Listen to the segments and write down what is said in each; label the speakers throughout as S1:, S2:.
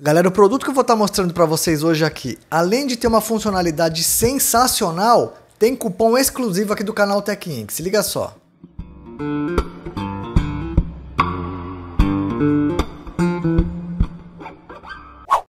S1: Galera, o produto que eu vou estar tá mostrando para vocês hoje aqui, além de ter uma funcionalidade sensacional, tem cupom exclusivo aqui do canal TechInc. Se liga só.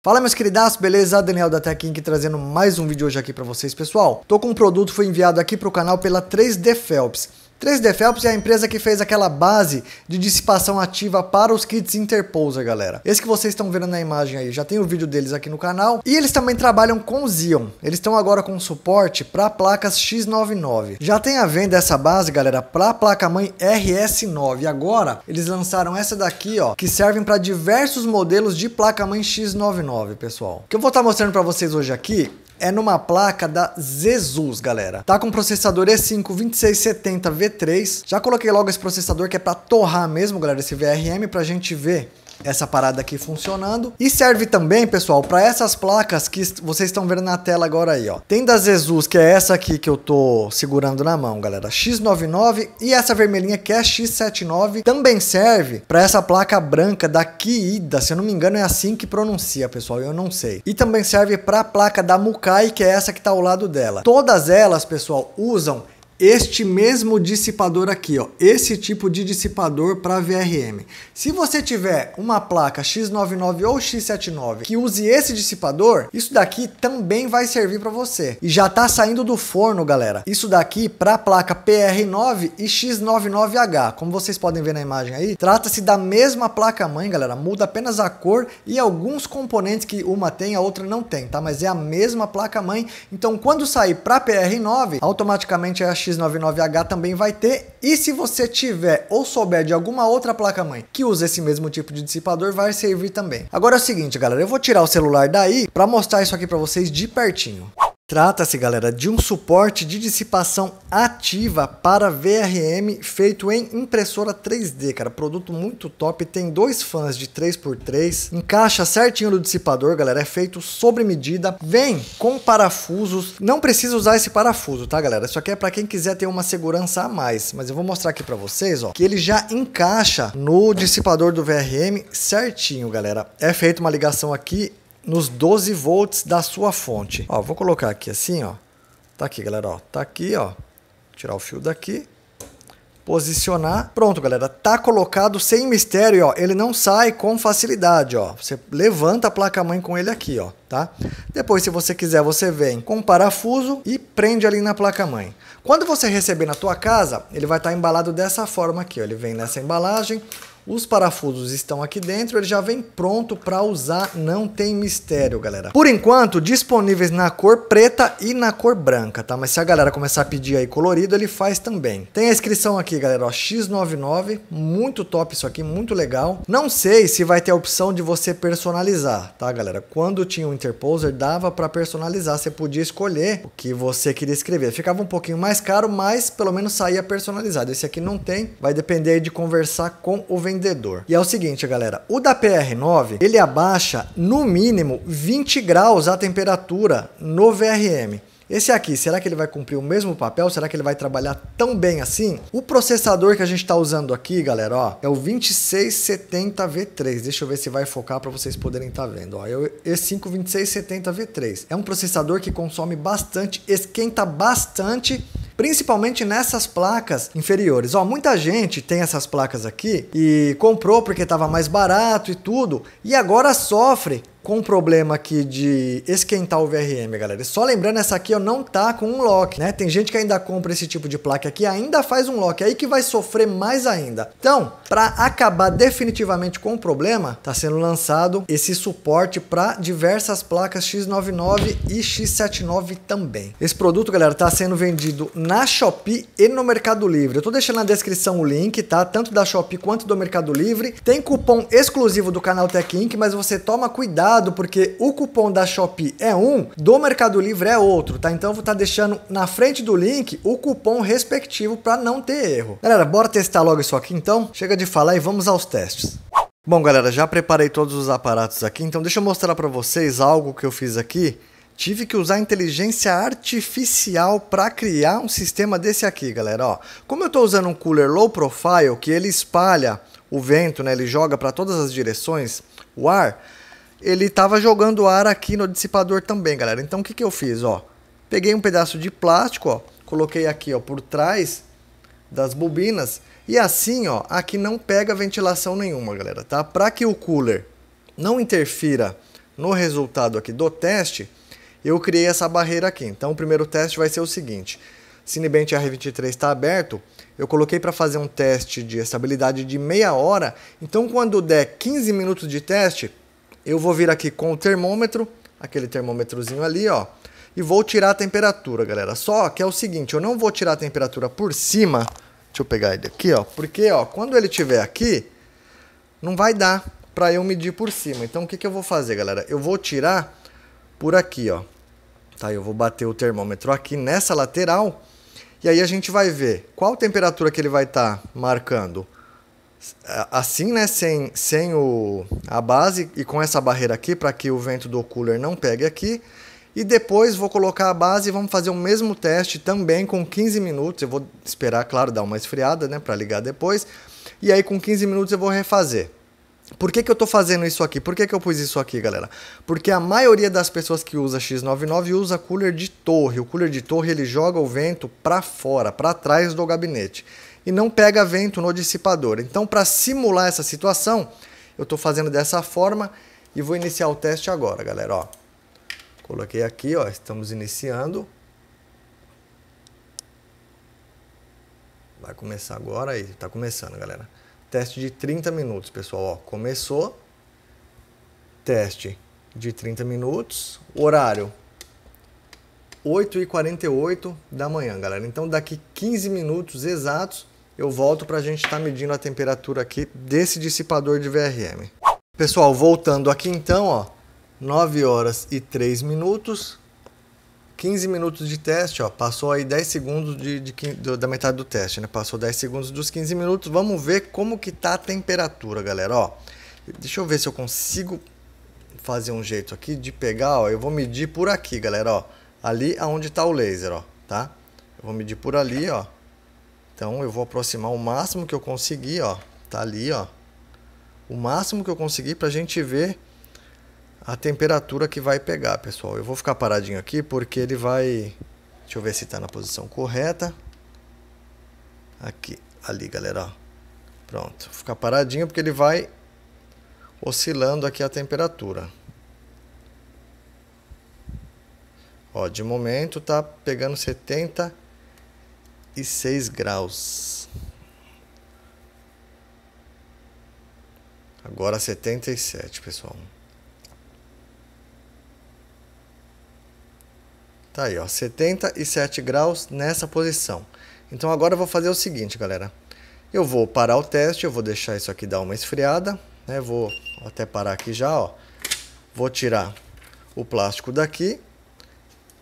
S1: Fala meus queridas, beleza? Daniel da Inc trazendo mais um vídeo hoje aqui para vocês, pessoal. Tô com um produto que foi enviado aqui para o canal pela 3D Phelps. 3D Phelps é a empresa que fez aquela base de dissipação ativa para os kits Interposer, galera. Esse que vocês estão vendo na imagem aí, já tem o vídeo deles aqui no canal. E eles também trabalham com Xeon. Eles estão agora com suporte para placas X99. Já tem a venda essa base, galera, para a placa-mãe RS9. E agora, eles lançaram essa daqui, ó, que servem para diversos modelos de placa-mãe X99, pessoal. O que eu vou estar tá mostrando para vocês hoje aqui é numa placa da Jesus, galera. Tá com processador E5 2670 V3. Já coloquei logo esse processador que é para torrar mesmo, galera, esse VRM pra gente ver essa parada aqui funcionando. E serve também, pessoal, para essas placas que vocês estão vendo na tela agora aí, ó. Tem da Jesus, que é essa aqui que eu tô segurando na mão, galera, X99, e essa vermelhinha que é X79, também serve para essa placa branca da Kiida, se eu não me engano é assim que pronuncia, pessoal, eu não sei. E também serve para a placa da Mukai, que é essa que tá ao lado dela. Todas elas, pessoal, usam este mesmo dissipador aqui, ó, esse tipo de dissipador para VRM. Se você tiver uma placa X99 ou X79 que use esse dissipador, isso daqui também vai servir para você. E já está saindo do forno, galera. Isso daqui para placa PR9 e X99H. Como vocês podem ver na imagem aí, trata-se da mesma placa mãe, galera. Muda apenas a cor e alguns componentes que uma tem, a outra não tem, tá? Mas é a mesma placa mãe. Então, quando sair para PR9, automaticamente é a X X99H também vai ter. E se você tiver ou souber de alguma outra placa-mãe que usa esse mesmo tipo de dissipador, vai servir também. Agora é o seguinte, galera, eu vou tirar o celular daí para mostrar isso aqui para vocês de pertinho. Trata-se, galera, de um suporte de dissipação ativa para VRM feito em impressora 3D, cara. Produto muito top, tem dois fãs de 3x3, encaixa certinho no dissipador, galera. É feito sobre medida, vem com parafusos. Não precisa usar esse parafuso, tá, galera? Isso aqui é para quem quiser ter uma segurança a mais, mas eu vou mostrar aqui para vocês, ó, que ele já encaixa no dissipador do VRM certinho, galera. É feita uma ligação aqui nos 12 volts da sua fonte. Ó, vou colocar aqui assim, ó. Tá aqui, galera, ó. Tá aqui, ó. Tirar o fio daqui. Posicionar. Pronto, galera. Tá colocado sem mistério, ó. Ele não sai com facilidade, ó. Você levanta a placa-mãe com ele aqui, ó, tá? Depois, se você quiser, você vem com parafuso e prende ali na placa-mãe. Quando você receber na tua casa, ele vai estar tá embalado dessa forma aqui, ó. Ele vem nessa embalagem, os parafusos estão aqui dentro, ele já vem pronto para usar, não tem mistério, galera. Por enquanto, disponíveis na cor preta e na cor branca, tá? Mas se a galera começar a pedir aí colorido, ele faz também. Tem a inscrição aqui, galera, ó, X99, muito top isso aqui, muito legal. Não sei se vai ter a opção de você personalizar, tá, galera? Quando tinha o Interposer, dava para personalizar, você podia escolher o que você queria escrever. Ficava um pouquinho mais caro, mas pelo menos saía personalizado. Esse aqui não tem, vai depender de conversar com o vendedor vendedor. E é o seguinte, galera, o da PR9, ele abaixa no mínimo 20 graus a temperatura no VRM. Esse aqui, será que ele vai cumprir o mesmo papel? Será que ele vai trabalhar tão bem assim? O processador que a gente está usando aqui, galera, ó, é o 2670V3. Deixa eu ver se vai focar para vocês poderem estar tá vendo. Ó, é o E5 2670V3. É um processador que consome bastante, esquenta bastante principalmente nessas placas inferiores. Ó, muita gente tem essas placas aqui e comprou porque estava mais barato e tudo, e agora sofre com um problema aqui de esquentar o VRM, galera. Só lembrando, essa aqui eu não tá com um lock, né? Tem gente que ainda compra esse tipo de placa aqui, ainda faz um lock, aí que vai sofrer mais ainda. Então, para acabar definitivamente com o problema, tá sendo lançado esse suporte para diversas placas X99 e X79 também. Esse produto, galera, tá sendo vendido na Shopee e no Mercado Livre. Eu tô deixando na descrição o link, tá? Tanto da Shopee quanto do Mercado Livre. Tem cupom exclusivo do canal Tech Inc, mas você toma cuidado porque o cupom da Shopee é um, do Mercado Livre é outro, tá? Então eu vou estar tá deixando na frente do link o cupom respectivo para não ter erro. Galera, bora testar logo isso aqui então? Chega de falar e vamos aos testes. Bom, galera, já preparei todos os aparatos aqui, então deixa eu mostrar para vocês algo que eu fiz aqui Tive que usar inteligência artificial para criar um sistema desse aqui, galera. Ó, como eu estou usando um cooler low profile, que ele espalha o vento, né? ele joga para todas as direções o ar, ele estava jogando ar aqui no dissipador também, galera. Então o que, que eu fiz, ó? Peguei um pedaço de plástico, ó, coloquei aqui, ó, por trás das bobinas e assim, ó, aqui não pega ventilação nenhuma, galera, tá? Para que o cooler não interfira no resultado aqui do teste, eu criei essa barreira aqui. Então o primeiro teste vai ser o seguinte: Cinebench R23 está aberto, eu coloquei para fazer um teste de estabilidade de meia hora. Então quando der 15 minutos de teste, eu vou vir aqui com o termômetro, aquele termômetrozinho ali, ó, e vou tirar a temperatura, galera. Só que é o seguinte, eu não vou tirar a temperatura por cima. Deixa eu pegar ele aqui, ó, porque, ó, quando ele tiver aqui, não vai dar para eu medir por cima. Então, o que, que eu vou fazer, galera? Eu vou tirar por aqui, ó. Tá, eu vou bater o termômetro aqui nessa lateral e aí a gente vai ver qual temperatura que ele vai estar tá marcando assim, né, sem, sem o, a base e com essa barreira aqui para que o vento do cooler não pegue aqui. E depois vou colocar a base e vamos fazer o mesmo teste também com 15 minutos. Eu vou esperar, claro, dar uma esfriada, né, para ligar depois. E aí com 15 minutos eu vou refazer. Por que, que eu estou fazendo isso aqui? Por que, que eu pus isso aqui, galera? Porque a maioria das pessoas que usa X99 usa cooler de torre. O cooler de torre ele joga o vento para fora, para trás do gabinete e não pega vento no dissipador. Então, para simular essa situação, eu estou fazendo dessa forma e vou iniciar o teste agora, galera. Ó, coloquei aqui, ó, estamos iniciando. Vai começar agora aí, está começando, galera. Teste de 30 minutos, pessoal. Ó, começou. Teste de 30 minutos. Horário 8h48 da manhã, galera. Então, daqui 15 minutos exatos, eu volto para a gente estar tá medindo a temperatura aqui desse dissipador de VRM. Pessoal, voltando aqui então, ó, 9 horas e 3 minutos, 15 minutos de teste, ó, passou aí 10 segundos de, de, de, da metade do teste, né? Passou 10 segundos dos 15 minutos. Vamos ver como que tá a temperatura, galera, ó. Deixa eu ver se eu consigo fazer um jeito aqui de pegar, ó. Eu vou medir por aqui, galera, ó. Ali aonde tá o laser, ó, tá? Eu vou medir por ali, ó. Então eu vou aproximar o máximo que eu conseguir, ó. Tá ali, ó. O máximo que eu conseguir para a gente ver a temperatura que vai pegar, pessoal. Eu vou ficar paradinho aqui porque ele vai... Deixa eu ver se está na posição correta. Aqui, ali, galera, ó. Pronto. Vou ficar paradinho porque ele vai oscilando aqui a temperatura. Ó, de momento tá pegando 70 e seis graus. Agora setenta e sete, pessoal. Tá aí, ó, 77 graus nessa posição. Então agora eu vou fazer o seguinte, galera. Eu vou parar o teste, eu vou deixar isso aqui dar uma esfriada, né? Vou até parar aqui já, ó. Vou tirar o plástico daqui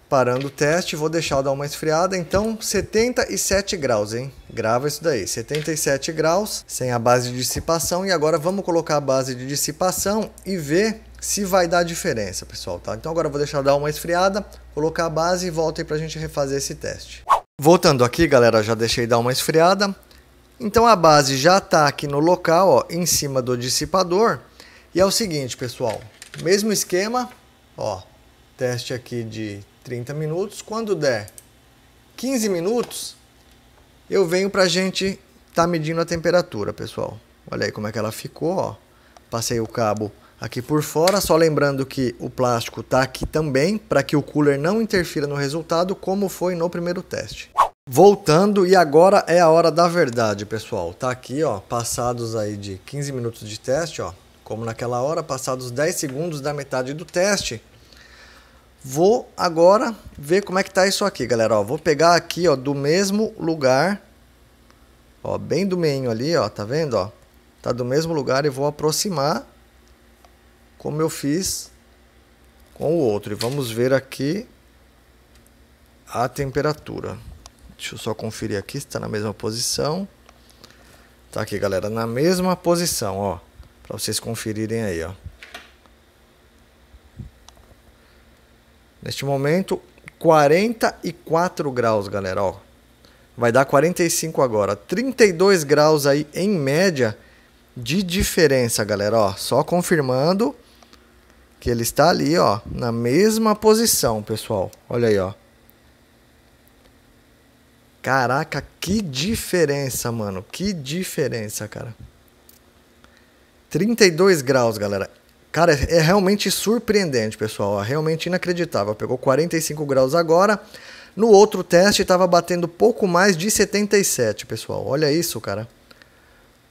S1: Parando o teste, vou deixar dar uma esfriada, então 77 graus, hein? Grava isso daí, 77 graus, sem a base de dissipação. E agora vamos colocar a base de dissipação e ver se vai dar diferença, pessoal, tá? Então agora vou deixar dar uma esfriada, colocar a base e volta aí pra gente refazer esse teste. Voltando aqui, galera, já deixei dar uma esfriada. Então a base já tá aqui no local, ó, em cima do dissipador. E é o seguinte, pessoal, mesmo esquema, ó, teste aqui de 30 minutos. Quando der 15 minutos, eu venho para a gente estar tá medindo a temperatura, pessoal. Olha aí como é que ela ficou, ó. Passei o cabo aqui por fora, só lembrando que o plástico está aqui também, para que o cooler não interfira no resultado, como foi no primeiro teste. Voltando, e agora é a hora da verdade, pessoal. Tá aqui, ó, passados aí de 15 minutos de teste, ó, como naquela hora, passados 10 segundos da metade do teste, Vou agora ver como é que tá isso aqui, galera. Ó, vou pegar aqui, ó, do mesmo lugar. Ó, bem do meio ali, ó, tá vendo, ó? Tá do mesmo lugar e vou aproximar como eu fiz com o outro. E vamos ver aqui a temperatura. Deixa eu só conferir aqui se está na mesma posição. Tá aqui, galera, na mesma posição, ó, para vocês conferirem aí, ó. Neste momento, 44 graus, galera. Ó, vai dar 45 agora. 32 graus aí, em média, de diferença, galera. Ó, só confirmando que ele está ali, ó, na mesma posição, pessoal. Olha aí, ó. Caraca, que diferença, mano. Que diferença, cara. 32 graus, galera. Cara, é, é realmente surpreendente, pessoal. É realmente inacreditável. Pegou 45 graus agora. No outro teste estava batendo pouco mais de 77, pessoal. Olha isso, cara.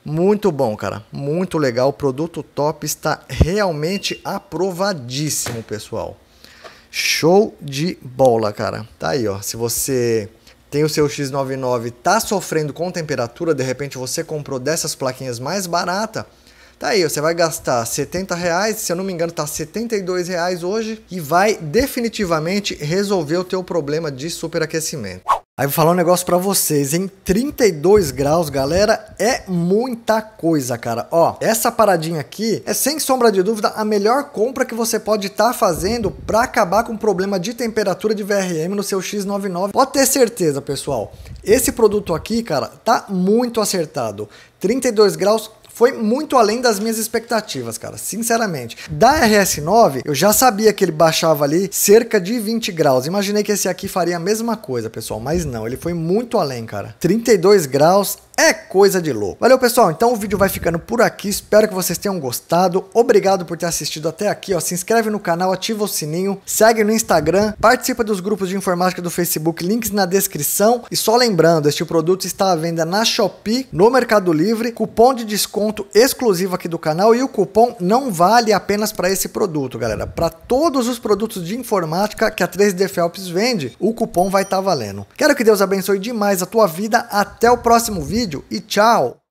S1: Muito bom, cara. Muito legal. O produto top está realmente aprovadíssimo, pessoal. Show de bola, cara. Tá aí, ó. Se você tem o seu X99, tá sofrendo com temperatura, de repente você comprou dessas plaquinhas mais barata Tá aí, você vai gastar 70 reais, se eu não me engano, tá 72 reais hoje e vai definitivamente resolver o teu problema de superaquecimento. Aí vou falar um negócio para vocês, em 32 graus, galera, é muita coisa, cara. Ó, essa paradinha aqui é sem sombra de dúvida a melhor compra que você pode estar tá fazendo para acabar com o problema de temperatura de VRM no seu X99. Pode ter certeza, pessoal. Esse produto aqui, cara, tá muito acertado. 32 graus foi muito além das minhas expectativas, cara, sinceramente. Da RS9, eu já sabia que ele baixava ali cerca de 20 graus. Imaginei que esse aqui faria a mesma coisa, pessoal, mas não, ele foi muito além, cara. 32 graus é coisa de louco. Valeu, pessoal. Então o vídeo vai ficando por aqui. Espero que vocês tenham gostado. Obrigado por ter assistido até aqui. Ó. Se inscreve no canal, ativa o sininho, segue no Instagram, participa dos grupos de informática do Facebook, links na descrição. E só lembrando, este produto está à venda na Shopee, no Mercado Livre, cupom de desconto exclusivo aqui do canal e o cupom não vale apenas para esse produto, galera. Para todos os produtos de informática que a 3D Phelps vende, o cupom vai estar tá valendo. Quero que Deus abençoe demais a tua vida. Até o próximo vídeo vídeo e tchau!